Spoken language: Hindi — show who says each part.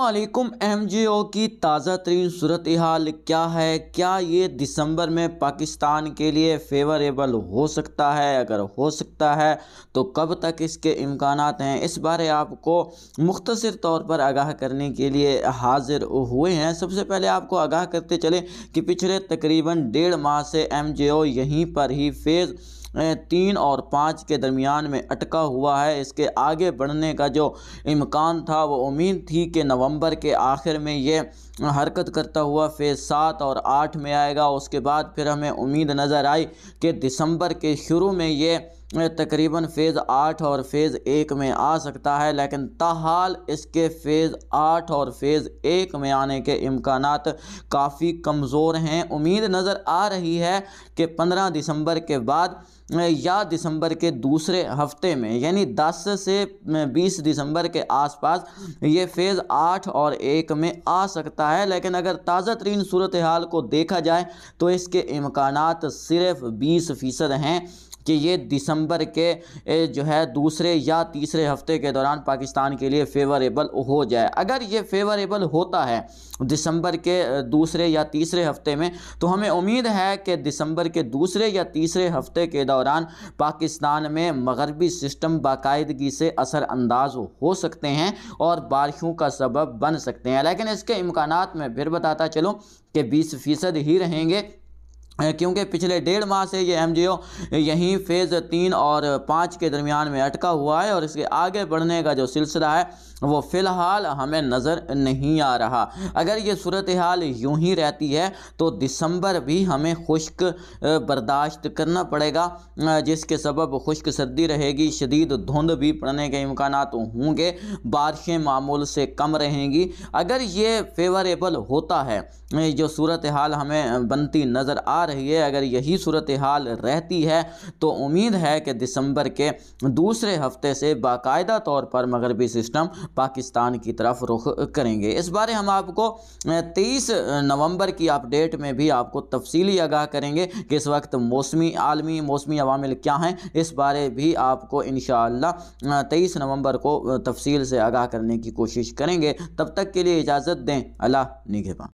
Speaker 1: जी ओ की ताज़ा तरीन सूरत हाल क्या है क्या ये दिसंबर में पाकिस्तान के लिए फेवरेबल हो सकता है अगर हो सकता है तो कब तक इसके इम्कान हैं इस बारे आपको मुख्तर तौर पर आगाह करने के लिए हाजिर हुए हैं सबसे पहले आपको आगाह करते चले कि पिछले तकरीबन डेढ़ माह से एम यहीं पर ही फेज़ तीन और पाँच के दरमियान में अटका हुआ है इसके आगे बढ़ने का जो इम्कान था वो उम्मीद थी कि नवंबर के आखिर में ये हरकत करता हुआ फेज़ सात और आठ में आएगा उसके बाद फिर हमें उम्मीद नज़र आई कि दिसंबर के शुरू में ये तकरीबन फ़ेज़ आठ और फ़ेज़ एक में आ सकता है लेकिन तहाल इसके फ़ेज़ आठ और फ़ेज़ एक में आने के इम्कान काफ़ी कमज़ोर हैं उम्मीद नज़र आ रही है कि पंद्रह दिसंबर के बाद या दिसंबर के दूसरे हफ्ते में यानी 10 से 20 दिसंबर के आसपास ये फ़ेज़ आठ और एक में आ सकता है लेकिन अगर ताज़ा तरीन सूरत हाल को देखा जाए तो इसके इम्कान सिर्फ बीस फ़ीसद हैं कि ये दिसंबर दिसंबर के जो है दूसरे या तीसरे हफ्ते के दौरान पाकिस्तान के लिए फेवरेबल हो जाए अगर ये फेवरेबल होता है दिसंबर के दूसरे या तीसरे हफ्ते में तो हमें उम्मीद है कि दिसंबर के दूसरे या तीसरे हफ्ते के दौरान पाकिस्तान में मगरबी सिस्टम बाकायदगी से असरअंदाज हो सकते हैं और बारिशों का सबब बन सकते हैं लेकिन इसके इम्कान में फिर बताता चलूँ कि बीस फ़ीसद ही रहेंगे क्योंकि पिछले डेढ़ माह से ये एम यहीं फेज़ तीन और पाँच के दरमियान में अटका हुआ है और इसके आगे बढ़ने का जो सिलसिला है वो फ़िलहाल हमें नज़र नहीं आ रहा अगर ये सूरत हाल यूं ही रहती है तो दिसंबर भी हमें खुश्क बर्दाश्त करना पड़ेगा जिसके सबब खुश्क सर्दी रहेगी शदीद धुंध भी पड़ने के इम्कान होंगे बारिशें मामूल से कम रहेंगी अगर ये फेवरेबल होता है जो सूरत हाल हमें बनती नज़र आ रही है अगर यही सूरत हाल रहती है तो उम्मीद है कि दिसंबर के दूसरे हफ्ते से बाकायदा तौर पर मगरबी सिस्टम पाकिस्तान की तरफ रुख करेंगे इस बारे हम आपको तेईस नवंबर की अपडेट में भी आपको तफसीली आगाह करेंगे कि इस वक्त मौसमी आलमी मौसमी अवामिल क्या हैं इस बारे भी आपको इन तेईस नवंबर को तफसील से आगाह करने की कोशिश करेंगे तब तक के लिए इजाज़त दें अल्लाह निगेबा